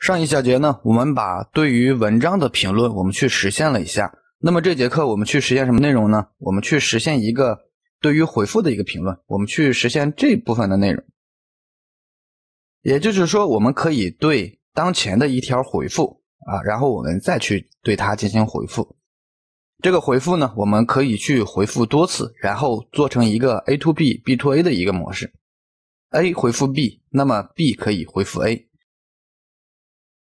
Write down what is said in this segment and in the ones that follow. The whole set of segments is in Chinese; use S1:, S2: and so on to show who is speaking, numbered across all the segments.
S1: 上一小节呢，我们把对于文章的评论我们去实现了一下。那么这节课我们去实现什么内容呢？我们去实现一个对于回复的一个评论。我们去实现这部分的内容，也就是说，我们可以对当前的一条回复啊，然后我们再去对它进行回复。这个回复呢，我们可以去回复多次，然后做成一个 A to B B to A 的一个模式。A 回复 B，那么 B 可以回复 A。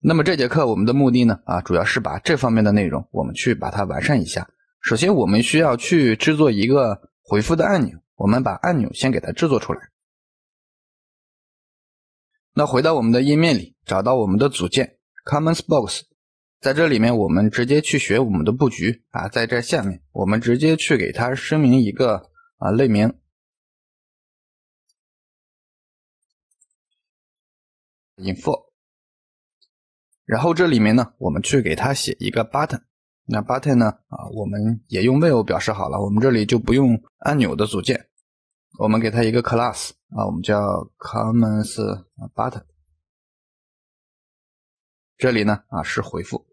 S1: 那么这节课我们的目的呢，啊，主要是把这方面的内容我们去把它完善一下。首先我们需要去制作一个回复的按钮，我们把按钮先给它制作出来。那回到我们的页面里，找到我们的组件 Comments Box，在这里面我们直接去学我们的布局啊，在这下面我们直接去给它声明一个啊类名 i n f o 然后这里面呢，我们去给它写一个 button，那 button 呢，啊，我们也用 view 表示好了，我们这里就不用按钮的组件，我们给它一个 class，啊，我们叫 comments button，
S2: 这里呢，啊，是回复，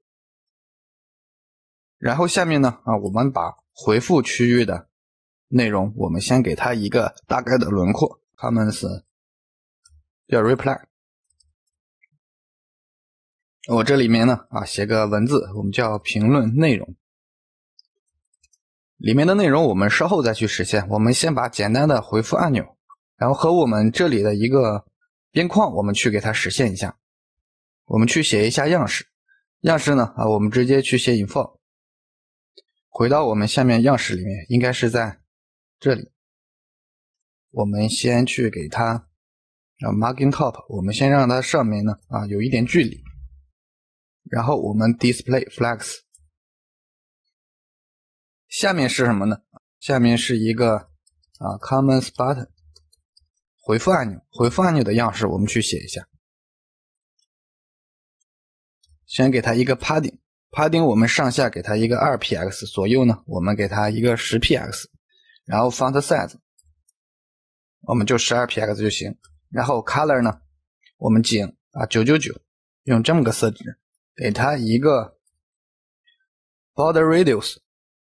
S2: 然后下
S1: 面呢，啊，我们把回复区域的内容，我们先给它一个大概的轮廓，comments 叫 reply。我这里面呢，啊，写个文字，我们叫评论内容。里面的内容我们稍后再去实现。我们先把简单的回复按钮，然后和我们这里的一个边框，我们去给它实现一下。我们去写一下样式。样式呢，啊，我们直接去写 info。回到我们下面样式里面，应该是在这里。我们先去给它啊 margin top，我们先让它上面呢，啊，有一点距离。然后我们 display flex，下面是什么呢？下面是一个啊 common button 回复按钮，回复按钮的样式我们去写一下。先给它一个 padding，padding 我们上下给它一个二 px，左右呢我们给它一个十 px，然后 font size 我们就十二 px 就行。然后 color 呢我们仅啊九九九用这么个色值。给它一个 border radius，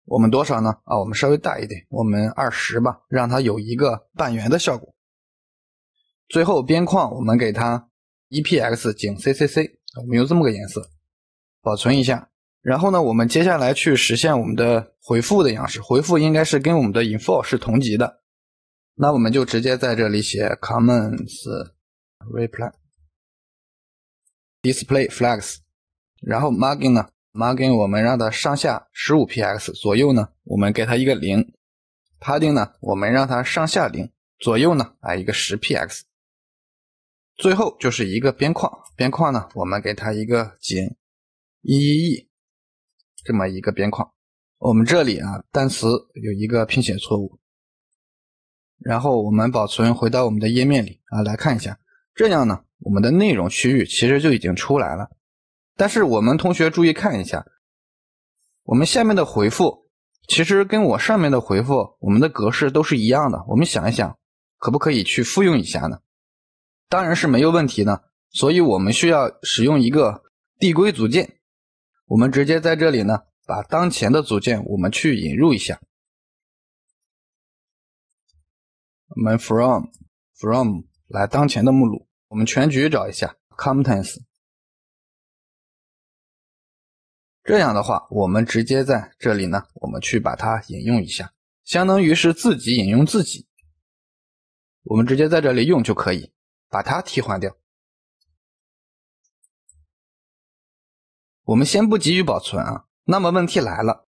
S1: 我们多少呢？啊，我们稍微大一点，我们二十吧，让它有一个半圆的效果。最后边框我们给它 epx 减 ccc，我们用这么个颜色保存一下。然后呢，我们接下来去实现我们的回复的样式。回复应该是跟我们的 info 是同级的，那我们就直接在这里写 comments reply display flags。然后 margin 呢？margin 我们让它上下十五 px 左右呢，我们给它一个零。padding 呢？我们让它上下零，左右呢啊一个十 px。最后就是一个边框，边框呢我们给它一个减一一一这么一个边框。我们这里啊单词有一个拼写错误。然后我们保存，回到我们的页面里啊来看一下，这样呢我们的内容区域其实就已经出来了。但是我们同学注意看一下，我们下面的回复其实跟我上面的回复，我们的格式都是一样的。我们想一想，可不可以去复用一下呢？当然是没有问题呢。所以我们需要使用一个递归组件。我们直接在这里呢，把当前的组件我们去引入一下。我们 from from 来当前的目录，我们全局找一下 contents。
S2: 这样的话，我们直接在这
S1: 里呢，我们去把它引用一下，相当于是自己引用自己。我们直接在这里用就可以把它替换掉。我们先不急于保存啊。那么问题来了，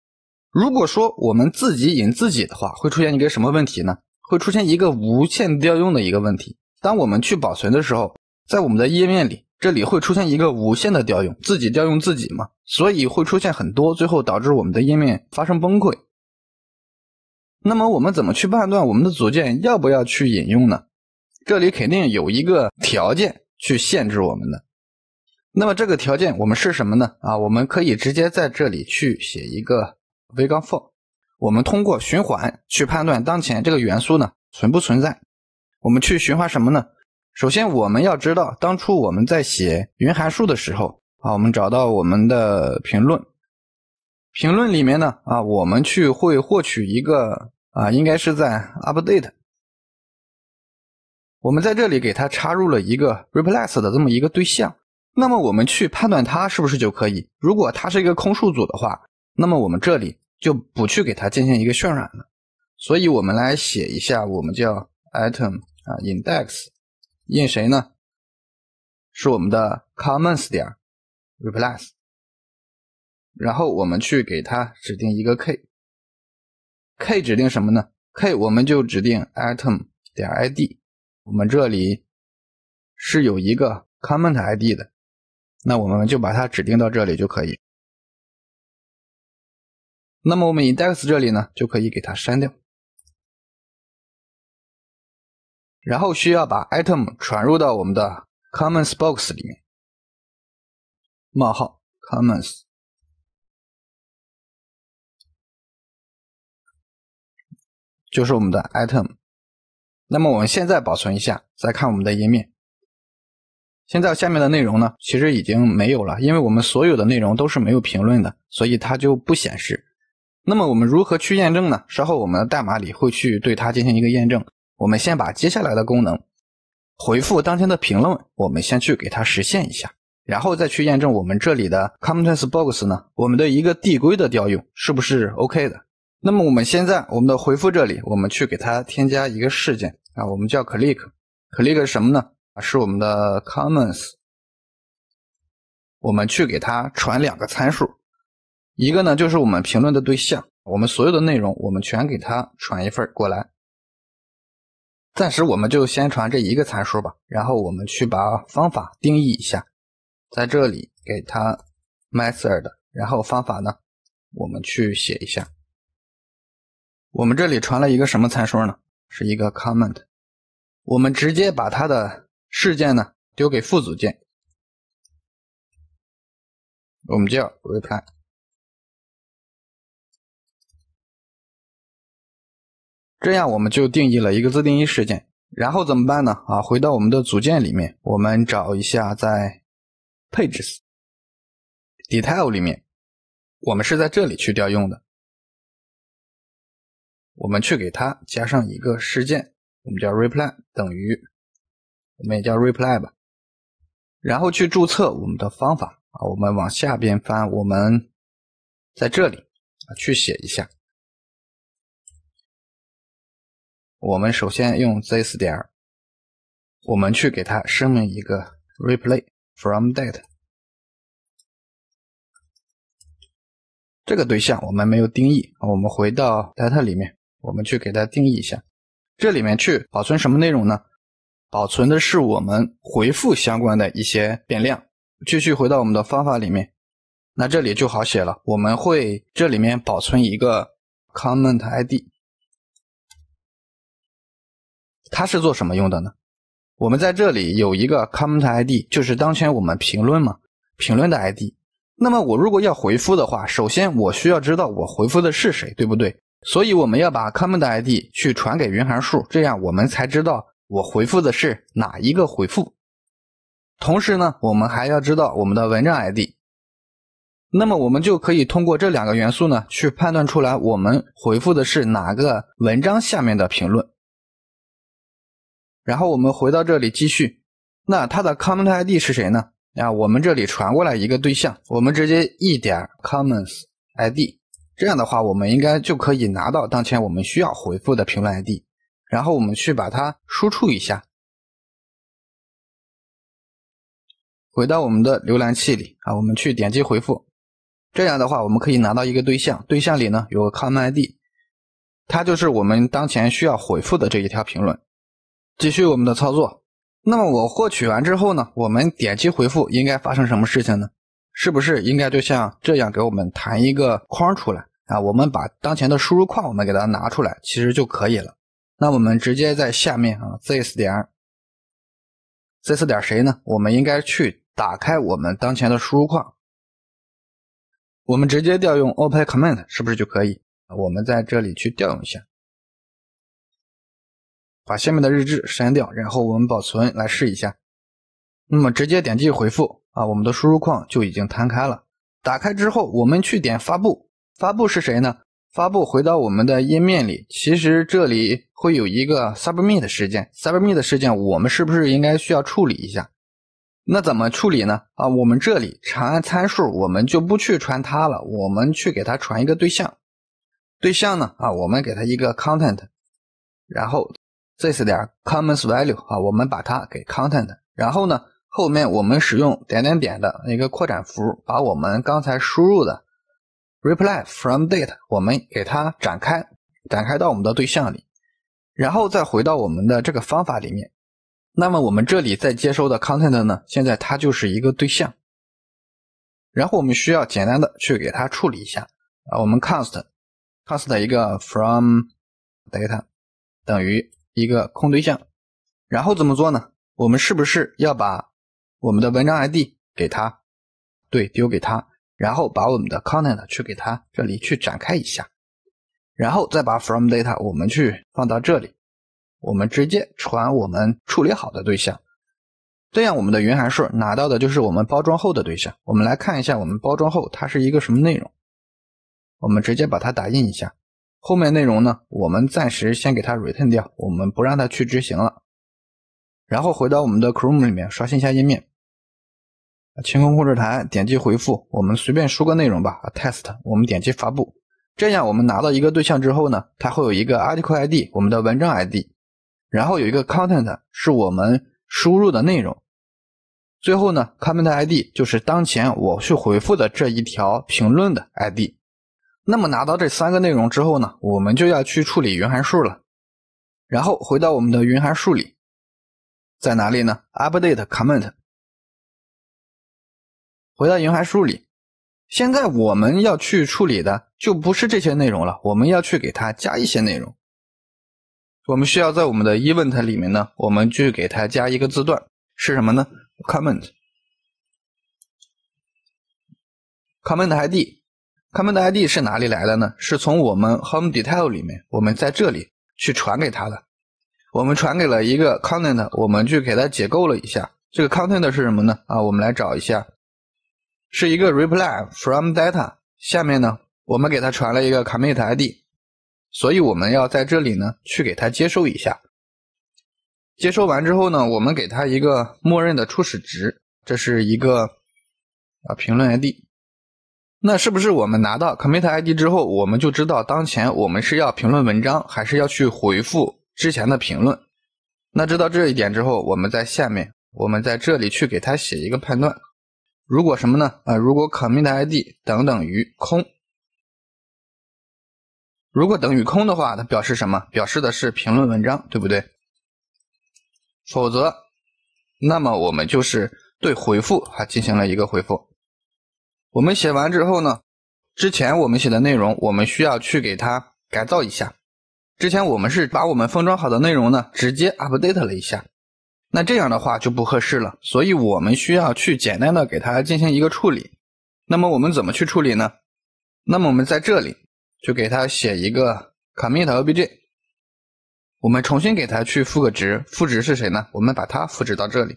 S1: 如果说我们自己引自己的话，会出现一个什么问题呢？会出现一个无限调用的一个问题。当我们去保存的时候，在我们的页面里。这里会出现一个无限的调用，自己调用自己嘛，所以会出现很多，最后导致我们的页面发生崩溃。那么我们怎么去判断我们的组件要不要去引用呢？这里肯定有一个条件去限制我们的。那么这个条件我们是什么呢？啊，我们可以直接在这里去写一个 v-for，我们通过循环去判断当前这个元素呢存不存在。我们去循环什么呢？首先，我们要知道，当初我们在写云函数的时候，啊，我们找到我们的评论，评论里面呢，啊，我们去会获取一个啊，应该是在 update，我们在这里给它插入了一个 replace 的这么一个对象。那么我们去判断它是不是就可以？如果它是一个空数组的话，那么我们这里就不去给它进行一个渲染了。所以我们来写一下，我们叫 item 啊 index。印谁呢？是我们的 comments 点 replace，然后我们去给它指定一个 k，k 指定什么呢？k 我们就指定 item 点 id，我们这里是有一个 comment id 的，
S2: 那我们就把它指定到这里就可以。那么我们 index 这里呢，就可以给它删掉。然后需要把 item 传入到我们的 comments box 里面，冒号 comments 就是我们的 item。那
S1: 么我们现在保存一下，再看我们的页面。现在下面的内容呢，其实已经没有了，因为我们所有的内容都是没有评论的，所以它就不显示。那么我们如何去验证呢？稍后我们的代码里会去对它进行一个验证。我们先把接下来的功能，回复当天的评论，我们先去给它实现一下，然后再去验证我们这里的 comments box 呢，我们的一个递归的调用是不是 OK 的？那么我们现在我们的回复这里，我们去给它添加一个事件啊，我们叫 click，click 什么呢？是我们的 comments，我们去给它传两个参数，一个呢就是我们评论的对象，我们所有的内容我们全给它传一份过来。暂时我们就先传这一个参数吧，然后我们去把方法定义一下，在这里给它 method，然后方法呢，我们去写一下。我们这里传了一个什么参数呢？是一个 comment，我们直接把它的事件呢丢给副组件，
S2: 我们叫 r e p l y
S1: 这样我们就定义了一个自定义事件，然后怎么办呢？啊，回到我们的组件里面，我们找一下，在 pages detail 里面，我们是在这里去调用的，
S2: 我们去给它加上一个事件，我们叫
S1: reply 等于，我们也叫 reply 吧，然后去注册我们的方法啊，我们往下边翻，我们在这里啊去
S2: 写一下。我们首先用 this 点儿，我们去给它声明一个 replyFromDate 这个对象，我们没有
S1: 定义，我们回到 data 里面，我们去给它定义一下。这里面去保存什么内容呢？保存的是我们回复相关的一些变量。继续回到我们的方法里面，那这里就好写了，我们会这里面保存一个 commentId。它是做什么用的呢？我们在这里有一个 comment ID，就是当前我们评论嘛，评论的 ID。那么我如果要回复的话，首先我需要知道我回复的是谁，对不对？所以我们要把 comment ID 去传给云函数，这样我们才知道我回复的是哪一个回复。同时呢，我们还要知道我们的文章 ID。那么我们就可以通过这两个元素呢，去判断出来我们回复的是哪个文章下面的评论。然后我们回到这里继续，那它的 comment ID 是谁呢？啊，我们这里传过来一个对象，我们直接一点 comments ID，这样的话，我们应该就可以拿到当前我们需要回复的评论 ID，然后我们去把它输出一下。回到我们的浏览器里啊，我们去点击回复，这样的话，我们可以拿到一个对象，对象里呢有个 comment ID，它就是我们当前需要回复的这一条评论。继续我们的操作，那么我获取完之后呢？我们点击回复应该发生什么事情呢？是不是应该就像这样给我们弹一个框出来啊？我们把当前的输入框我们给它拿出来，其实就可以了。那我们直接在下面啊，this 点 this 点谁呢？我们应该去打开我们当前的输入框，我们直接调用 open command 是不是就
S2: 可以？我们在这里去调用一下。把下面的
S1: 日志删掉，然后我们保存来试一下。那么直接点击回复啊，我们的输入框就已经弹开了。打开之后，我们去点发布。发布是谁呢？发布回到我们的页面里，其实这里会有一个 submit 事件。submit 事件，我们是不是应该需要处理一下？那怎么处理呢？啊，我们这里长按参数，我们就不去传它了，我们去给它传一个对象。对象呢？啊，我们给它一个 content，然后。this 点 c o m m e n value 啊，我们把它给 content，然后呢，后面我们使用点点点的一个扩展符，把我们刚才输入的 reply from d a t e 我们给它展开，展开到我们的对象里，然后再回到我们的这个方法里面。那么我们这里在接收的 content 呢，现在它就是一个对象，然后我们需要简单的去给它处理一下啊，我们 const const 一个 from data 等于。一个空对象，然后怎么做呢？我们是不是要把我们的文章 ID 给它，对，丢给他，然后把我们的 content 去给他这里去展开一下，然后再把 from data 我们去放到这里，我们直接传我们处理好的对象，这样我们的云函数拿到的就是我们包装后的对象。我们来看一下我们包装后它是一个什么内容，我们直接把它打印一下。后面内容呢，我们暂时先给它 return 掉，我们不让它去执行了。然后回到我们的 Chrome 里面刷新一下页面，清空控制台，点击回复，我们随便输个内容吧，test。我们点击发布，这样我们拿到一个对象之后呢，它会有一个 article ID，我们的文章 ID，然后有一个 content 是我们输入的内容，最后呢，comment ID 就是当前我去回复的这一条评论的 ID。那么拿到这三个内容之后呢，我们就要去处理云函数了。然后回到我们的云函数里，在哪里呢？Update comment。回到云函数里，现在我们要去处理的就不是这些内容了，我们要去给它加一些内容。我们需要在我们的 event 里面呢，我们去给它加一个字段，是什么呢？comment。comment ID。Comment 的 ID 是哪里来的呢？是从我们 Home Detail 里面，我们在这里去传给他的。我们传给了一个 Content，我们去给它解构了一下。这个 Content 是什么呢？啊，我们来找一下，是一个 Reply from Data。下面呢，我们给它传了一个 c o m m i t ID，所以我们要在这里呢去给它接收一下。接收完之后呢，我们给它一个默认的初始值，这是一个啊评论 ID。那是不是我们拿到 commit ID 之后，我们就知道当前我们是要评论文章，还是要去回复之前的评论？那知道这一点之后，我们在下面，我们在这里去给它写一个判断。如果什么呢？啊，如果 commit ID 等等于空，如果等于空的话，它表示什么？表示的是评论文章，对不对？否则，那么我们就是对回复还进行了一个回复。我们写完之后呢，之前我们写的内容，我们需要去给它改造一下。之前我们是把我们封装好的内容呢，直接 update 了一下，那这样的话就不合适了。所以我们需要去简单的给它进行一个处理。那么我们怎么去处理呢？那么我们在这里就给它写一个 commit obj，我们重新给它去赋个值，赋值是谁呢？我们把它复制到这里。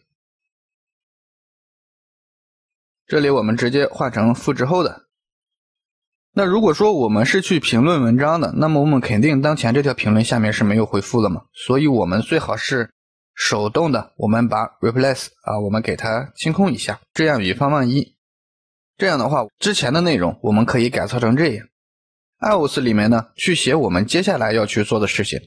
S1: 这里我们直接换成复制后的。那如果说我们是去评论文章的，那么我们肯定当前这条评论下面是没有回复了嘛？所以我们最好是手动的，我们把 replace 啊，我们给它清空一下，这样以防万一。这样的话，之前的内容我们可以改造成这样。i o s 里面呢，去写我们接下来要去做的事情。